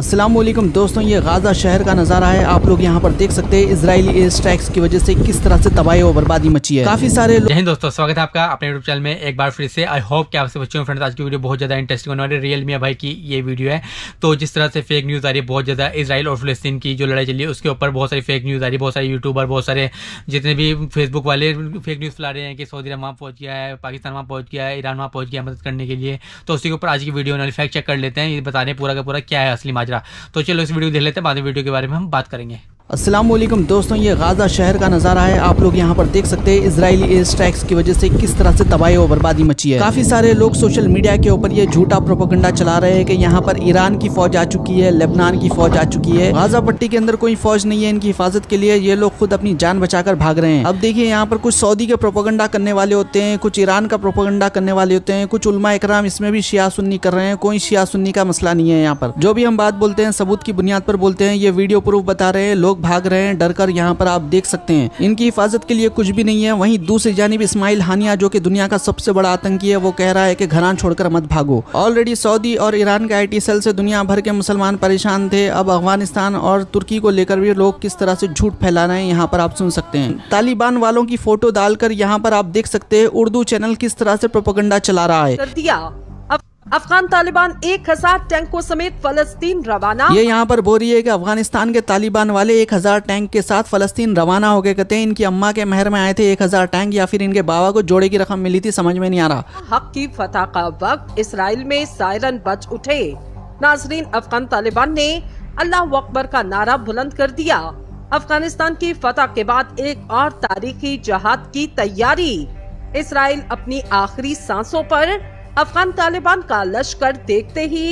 अस्सलाम वालेकुम दोस्तों ये गाज़ा शहर का नज़ारा है आप लोग यहाँ पर देख सकते हैं इसराइली एयर स्ट्राइक्स की वजह से किस तरह से तबाही और बर्बादी मची है काफी सारे लोग दोस्तों स्वागत है आपका अपने यूट्यूब चैनल में एक बार फिर से आई होप कि आपसे बच्चों फ्रेंड्स आज की वीडियो बहुत ज़्यादा इंटरेस्टिंग होने वाली रियल मिया भाई की ये वीडियो है तो जिस तरह से फेक न्यूज़ आ रही है बहुत ज़्यादा इसराइल और फिलस्तीन की जो लड़ाई चली है उसके ऊपर बहुत सारी फेक न्यूज़ आ रही है बहुत सारे यूट्यूबर बहुत सारे जितने भी फेसबुक वाले फेक न्यूज़ फैला रहे हैं कि सऊदी अरब वहाँ पहुंच गया है पाकिस्तान वहाँ पहुंच गया है ईरान वहाँ पहुंच गया मदद करने के लिए तो उसके ऊपर आज की वीडियो फैक्ट चेक कर लेते हैं ये बता रहे पूरा का पूरा क्या है असली माजरा बाजरा तो चलो इस वीडियो देख लेते हैं बाद में वीडियो के बारे में हम बात करेंगे असलम दोस्तों ये गाज़ा शहर का नज़ारा है आप लोग यहाँ पर देख सकते हैं इसराइली एयर स्ट्राइक्स की वजह से किस तरह से तबाही और बर्बादी मची है काफ़ी सारे लोग सोशल मीडिया के ऊपर ये झूठा प्रोपोगंडा चला रहे हैं कि यहाँ पर ईरान की फौज आ चुकी है लेबनान की फौज आ चुकी है गाजा पट्टी के अंदर कोई फौज नहीं है इनकी हिफाजत के लिए ये लोग खुद अपनी जान बचा भाग रहे हैं अब देखिए यहाँ पर कुछ सऊदी के प्रोपोगंडा करने वाले होते हैं कुछ ईरान का प्रोपोगंडा करने वाले होते हैं कुछ उलमा इकराम इसमें भी शिया सुन्नी कर रहे हैं कोई शिया सुन्नी का मसला नहीं है यहाँ पर जो भी हम बात बोलते हैं सबूत की बुनियाद पर बोलते हैं ये वीडियो प्रूफ बता रहे हैं लोग भाग रहे हैं डर कर यहाँ पर आप देख सकते हैं इनकी हिफाजत के लिए कुछ भी नहीं है वहीं दूसरी जानी इसमाइल हानिया जो कि दुनिया का सबसे बड़ा आतंकी है वो कह रहा है कि घरान छोड़कर मत भागो ऑलरेडी सऊदी और ईरान के आई सेल से दुनिया भर के मुसलमान परेशान थे अब अफगानिस्तान और तुर्की को लेकर भी लोग किस तरह से झूठ फैला रहे हैं यहाँ पर आप सुन सकते हैं तालिबान वालों की फोटो डालकर यहाँ पर आप देख सकते हैं उर्दू चैनल किस तरह से प्रोपोगंडा चला रहा है अफगान तालिबान एक हजार टैंकों समेत फलस्तीन रवाना ये यहाँ पर बोल रही है कि अफगानिस्तान के तालिबान वाले एक हजार टैंक के साथ फलस्तीन रवाना हो गए कहते हैं इनकी अम्मा के महर में आए थे एक हजार टैंक या फिर इनके बाबा को जोड़े की रकम मिली थी समझ में नहीं आ रहा हक की फतह का वक्त इसराइल में सायरन बच उठे नाजरीन अफगान तालिबान ने अल्लाह अकबर का नारा बुलंद कर दिया अफगानिस्तान की फतह के बाद एक और तारीखी जहाद की तैयारी इसराइल अपनी आखिरी सांसों पर अफगान तालिबान का लश्कर देखते ही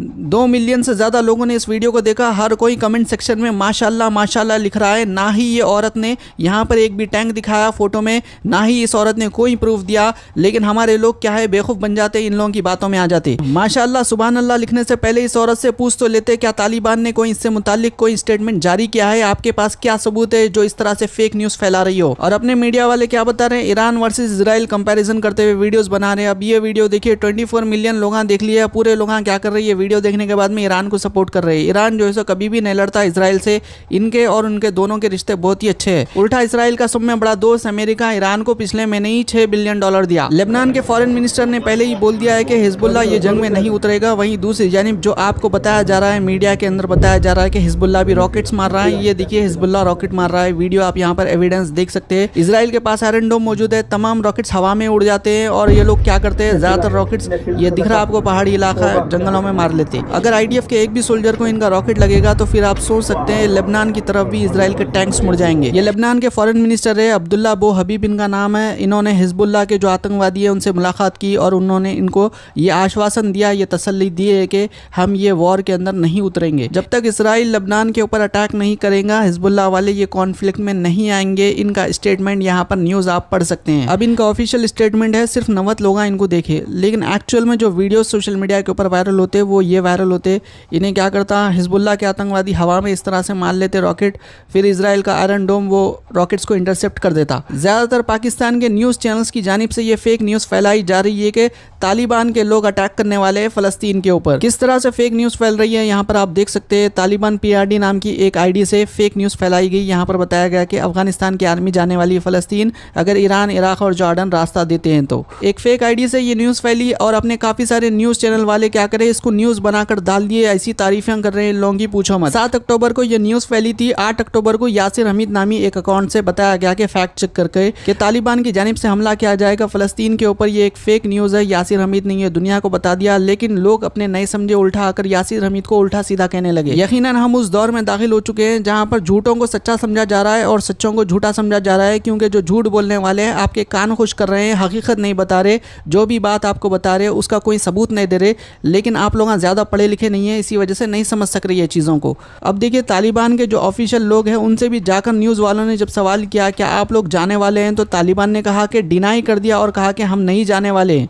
दो मिलियन से ज़्यादा लोगों ने इस वीडियो को देखा हर कोई कमेंट सेक्शन में माशाल्लाह माशाल्लाह लिख रहा है ना ही ये औरत ने यहाँ पर एक भी टैंक दिखाया फ़ोटो में ना ही इस औरत ने कोई प्रूफ दिया लेकिन हमारे लोग क्या है बेखूफ बन जाते इन लोगों की बातों में आ जाते माशाला सुबह अल्लाह लिखने से पहले इस औरत से पूछ तो लेते क्या तालिबान ने कोई इससे मुतालिक कोई स्टेटमेंट जारी किया है आपके पास क्या सबूत है जो इस तरह से फेक न्यूज़ फैला रही हो और अपने मीडिया वाले क्या बता रहे हैं ईरान वर्सेज इसराइल कंपेरिजन करते हुए वीडियोज बना रहे हैं अब ये वीडियो देखिए ट्वेंटी मिलियन लोग देख लिया पूरे लोग क्या कर रही है वीडियो देखने के बाद में ईरान को सपोर्ट कर रहे हैं ईरान जो है सो कभी भी नहीं लड़ता इसराइल से इनके और उनके दोनों के रिश्ते बहुत ही अच्छे है उल्टा इसराइल का सब में बड़ा दोस्त अमेरिका ईरान को पिछले महीने ही छह बिलियन डॉलर दिया लेबनान के फॉरन मिनिस्टर ने पहले ही बोल दिया है की हिजबुल्ला ये जंग में नहीं उतरेगा वही दूसरी जानब जो आपको बताया जा रहा है मीडिया के अंदर बताया जा रहा है की हिजबुल्ला भी रॉकेट मार रहा है ये देखिए हिजबुल्ला रॉकेट मार रहा है वीडियो आप यहाँ पर एविडेंस देख सकते हैं इसराइल के पास आयरन डोम मौजूद है तमाम रॉकेट हवा में उड़ जाते हैं और ये लोग क्या करते हैं ज्यादातर रॉकेट ये दिख रहा है आपको पहाड़ी इलाका जंगलों में मार लेते अगर आई के एक भी सोल्जर को इनका रॉकेट लगेगा तो फिर आप सोच सकते हैं लेबनान की तरफ भी इसराइल के टैंक्स मुड़ जाएंगे ये लेबनान के फॉरन मिनिस्टर है अब्दुल्ला बो हबीब इनका नाम है इन्होंने हिजबुल्ला के जो आतंकवादी है उनसे मुलाकात की और उन्होंने इनको ये आश्वासन दिया ये तसली दी है कि हम ये वॉर के अंदर नहीं उतरेंगे जब तक इसराइल लेबनान के ऊपर अटैक नहीं करेगा हिजबुल्ला वाले ये कॉन्फ्लिक्ट में नहीं आएंगे इनका स्टेटमेंट यहाँ पर न्यूज आप पढ़ सकते हैं अब इनका ऑफिशियल स्टेटमेंट है सिर्फ नवत लोग इनको देखे लेकिन एक्चुअल में जो वीडियो सोशल मीडिया के ऊपर वायरल होते वो ये वायरल होते इन्हें क्या करता हिजबुल्ला के आतंकवादी हवा में इस तरह से मार लेते रॉकेट फिर इसराइल का आयरन डोम वो रॉकेट्स को इंटरसेप्ट कर देता ज़्यादातर पाकिस्तान के न्यूज़ चैनल्स की जानब से ये फेक न्यूज़ फैलाई जा रही है कि तालिबान के लोग अटैक करने वाले हैं फ़लस्तीन के ऊपर किस तरह से फेक न्यूज़ फैल रही है यहाँ पर आप देख सकते हैं तालिबान पी नाम की एक आई से फेक न्यूज़ फैलाई गई यहाँ पर बताया गया कि अफगानिस्तान की आर्मी जाने वाली फ़लस्तीन अगर ईरान इराक और जॉर्डन रास्ता देते हैं तो एक फेक आईडी से ये न्यूज़ फैली और अपने काफ़ी सारे न्यूज़ चैनल वाले क्या करें इसको न्यूज बनाकर डाल दिए ऐसी तारीफें कर रहे हैं लोगों की पूछो मत सात अक्टूबर को यह न्यूज फैली थी आठ अक्टूबर को यासिर हमीद नामी एक अकाउंट से बताया गया कि फैक्ट चेक करके कि तालिबान की जानब से हमला किया जाएगा फलस्तीन के ऊपर ये एक फेक न्यूज है यासिर हमीद ने यह दुनिया को बता दिया लेकिन लोग अपने नए समझे उल्टा आकर यासिर हमीद को उल्टा सीधा कहने लगे यकीन हम उस दौर में दाखिल हो चुके हैं जहाँ पर झूठों को सच्चा समझा जा रहा है और सच्चों को झूठा समझा जा रहा है क्योंकि जो झूठ बोलने वाले हैं आपके कान खुश कर रहे हैं हकीकत नहीं बता रहे जो भी बात आपको बता रहे उसका कोई सबूत नहीं दे रहे लेकिन आप लोग लोग यहाँ ज़्यादा पढ़े लिखे नहीं है इसी वजह से नहीं समझ सक रही है चीज़ों को अब देखिए तालिबान के जो ऑफिशियल लोग हैं उनसे भी जाकर न्यूज़ वालों ने जब सवाल किया कि आप लोग जाने वाले हैं तो तालिबान ने कहा कि डिनाई कर दिया और कहा कि हम नहीं जाने वाले हैं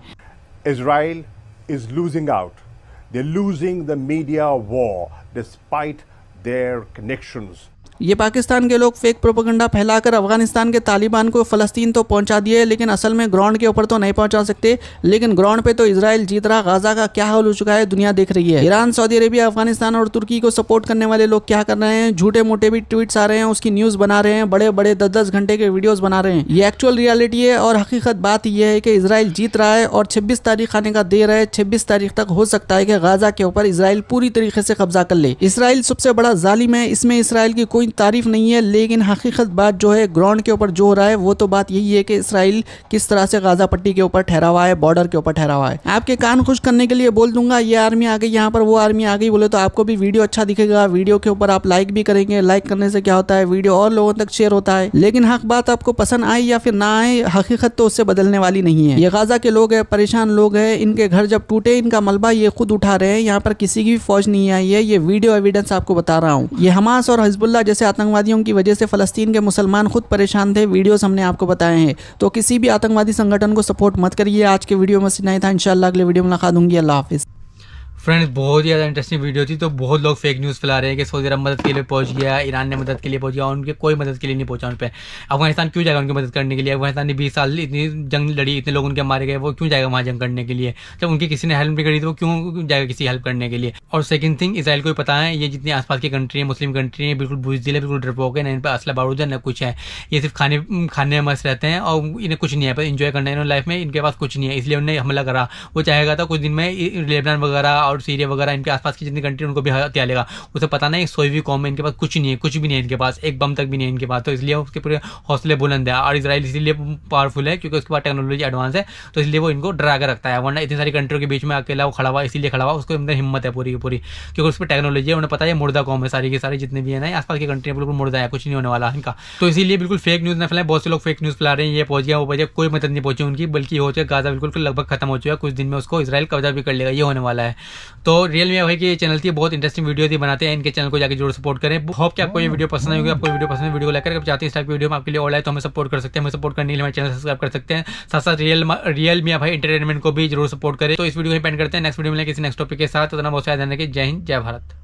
Israel is losing out they losing the media war despite their connections ये पाकिस्तान के लोग फेक प्रोपोगंडा फैलाकर अफगानिस्तान के तालिबान को फ़लस्तीन तो पहुंचा दिए लेकिन असल में ग्राउंड के ऊपर तो नहीं पहुंचा सकते लेकिन ग्राउंड पे तो इसराइल जीत रहा गाजा का क्या हाल हो चुका है दुनिया देख रही है ईरान सऊदी अरेबिया अफगानिस्तान और तुर्की को सपोर्ट करने वाले लोग क्या कर रहे हैं झूठे मोटे भी ट्वीट्स आ रहे हैं उसकी न्यूज़ बना रहे हैं बड़े बड़े दस दस घंटे के वीडियोज़ बना रहे हैं ये एक्चुअल रियालिटी है और हकीकत बात यह है कि इसराइल जीत रहा है और छब्बीस तारीख आने का देर है छब्बीस तारीख तक हो सकता है कि गाजा के ऊपर इसराइल पूरी तरीके से कब्जा कर ले इसराइल सबसे बड़ा जालिम है इसमें इसराइल की कोई कोई तारीफ़ नहीं है लेकिन हकीकत बात जो है ग्राउंड के ऊपर जो हो रहा है वो तो बात यही है कि इसराइल किस तरह से गाजा पट्टी के ऊपर ठहरा हुआ है बॉर्डर के ऊपर ठहरा हुआ है आपके कान खुश करने के लिए बोल दूंगा ये आर्मी आ गई यहाँ पर वो आर्मी आ गई बोले तो आपको भी वीडियो अच्छा दिखेगा वीडियो के ऊपर आप लाइक भी करेंगे लाइक करने से क्या होता है वीडियो और लोगों तक शेयर होता है लेकिन हक बात आपको पसंद आए या फिर ना आए हकीकत तो उससे बदलने वाली नहीं है ये गाजा के लोग है परेशान लोग है इनके घर जब टूटे इनका मलबा ये खुद उठा रहे हैं यहाँ पर किसी की भी फौज नहीं आई है ये वीडियो एविडेंस आपको बता रहा हूँ ये हमास और हजबुल्ला वजह से आतंकवादियों की वजह से फ़लस्तीन के मुसलमान खुद परेशान थे वीडियोस हमने आपको बताए हैं तो किसी भी आतंकवादी संगठन को सपोर्ट मत करिए आज के वीडियो में सिनाई था इनशाला अगले वीडियो में मुलाकात दूंगी अल्लाह हाफिज़ फ्रेंड्स बहुत ही ज़्यादा इंटरेस्टिंग वीडियो थी तो बहुत लोग फेक न्यूज़ फैला रहे हैं कि सऊदी अरब मदद के लिए पहुंच गया ईरान ने मदद के लिए पहुंच गया उनके कोई मदद के लिए नहीं पहुंचा उन पर अफगानिस्तान क्यों जाएगा उनकी मदद करने के लिए अफगानिस्तान ने बीस साल इतनी जंग लड़ी इतने लोग उनके मारे गए वो क्यों जाएगा वहाँ जंग करने के लिए जब उनकी किसी ने हेल्प नहीं करी तो वो क्यों जाएगा किसी हेल्प करने के लिए और सेकंड थिंग इसराइल को पता है ये जितनी आसपास की कंट्री है मुस्लिम कंट्री है बिल्कुल दिल है बिल्कुल डरपोक है ना इन पर असला बारूद है ना कुछ है ये सिर्फ खाने खाने में मस्त रहते हैं और इन्हें कुछ नहीं है पर इन्जॉय करना है इन्होंने लाइफ में इनके पास कुछ नहीं है इसलिए उन्हें हमला करा वो चाहेगा था कुछ दिन में लेबनान वगैरह और साउथ सीरिया वगैरह इनके आसपास की जितनी कंट्री उनको भी हत्या लेगा उसे पता नहीं सोईवी कॉम में इनके पास कुछ नहीं है कुछ भी नहीं है इनके पास एक बम तक भी नहीं है इनके पास तो इसलिए उसके पूरे हौसले बुलंद है और इसराइल इसलिए पावरफुल है क्योंकि उसके पास टेक्नोलॉजी एडवांस है तो इसलिए वो इनको डरा कर रखता है वरना इतनी सारी कंट्रियों के बीच में अकेला वो खड़ा हुआ इसलिए खड़ा हुआ उसको अंदर हिम्मत है पूरी की पूरी क्योंकि उस पर टेक्नोलॉजी है उन्हें पता है मुर्दा कॉम है सारी की सारी जितने भी है ना आसपास की कंट्री बिल्कुल मुर्दा है कुछ नहीं होने वाला इनका तो इसलिए बिल्कुल फेक न्यूज़ न फैलाए बहुत से लोग फेक न्यूज़ फैला रहे हैं ये पहुंच गया वो पहुंचे कोई मदद नहीं पहुंची उनकी बल्कि हो चुका गाजा बिल्कुल लगभग खत्म हो चुका है कुछ दिन में उसको इसराइल कब्जा भी कर लेगा ये होने वाला है तो रियल मी भाई की चैनल थी बहुत इंटरेस्टिंग वीडियो थी बनाते हैं इनके चैनल को जाकर जरूर सपोर्ट करें होप कि आपको ये वीडियो पसंद होगी आपको वीडियो पसंद वीडियो लाइक करके चाहते हैं इस टाइप वीडियो में आपके लिए और तो हमें सपोर्ट कर सकते हैं हमें सपोर्ट करने के लिए हमारे चैनल सब्सक्राइब कर सकते हैं साथ साथ रियल रियल मिया भाई इंटरटेनमेंट को भी जरूर सपोर्ट करें तो इस वीडियो में पेंड करते हैं नेक्स्ट वीडियो में किसी नेक्स्ट टॉपिक के साथ बहुत सारे जय हिंद जय भारत